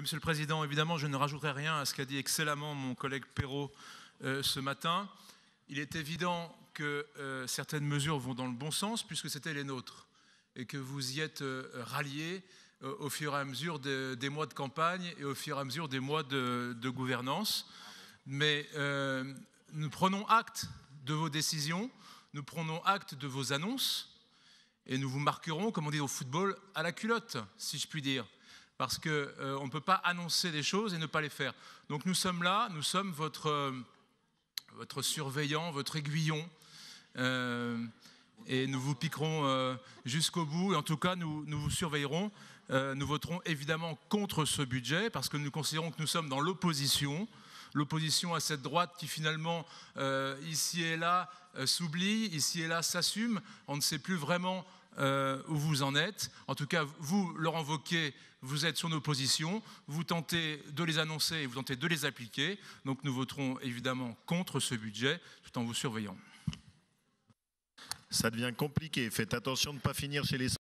Monsieur le Président, évidemment, je ne rajouterai rien à ce qu'a dit excellemment mon collègue Perrault euh, ce matin. Il est évident que euh, certaines mesures vont dans le bon sens, puisque c'était les nôtres, et que vous y êtes euh, ralliés au fur et à mesure des mois de campagne et au fur et à mesure des mois de gouvernance. Mais nous prenons acte de vos décisions, nous prenons acte de vos annonces, et nous vous marquerons, comme on dit au football, à la culotte, si je puis dire parce qu'on euh, ne peut pas annoncer des choses et ne pas les faire. Donc nous sommes là, nous sommes votre, euh, votre surveillant, votre aiguillon, euh, et nous vous piquerons jusqu'au bout, et en tout cas nous, nous vous surveillerons. nous voterons évidemment contre ce budget, parce que nous considérons que nous sommes dans l'opposition, l'opposition à cette droite qui finalement, ici et là, s'oublie, ici et là, s'assume. On ne sait plus vraiment euh, où vous en êtes. En tout cas, vous, Laurent Wauquiez, vous êtes sur nos positions, vous tentez de les annoncer et vous tentez de les appliquer. Donc nous voterons évidemment contre ce budget tout en vous surveillant. Ça devient compliqué. Faites attention de ne pas finir chez les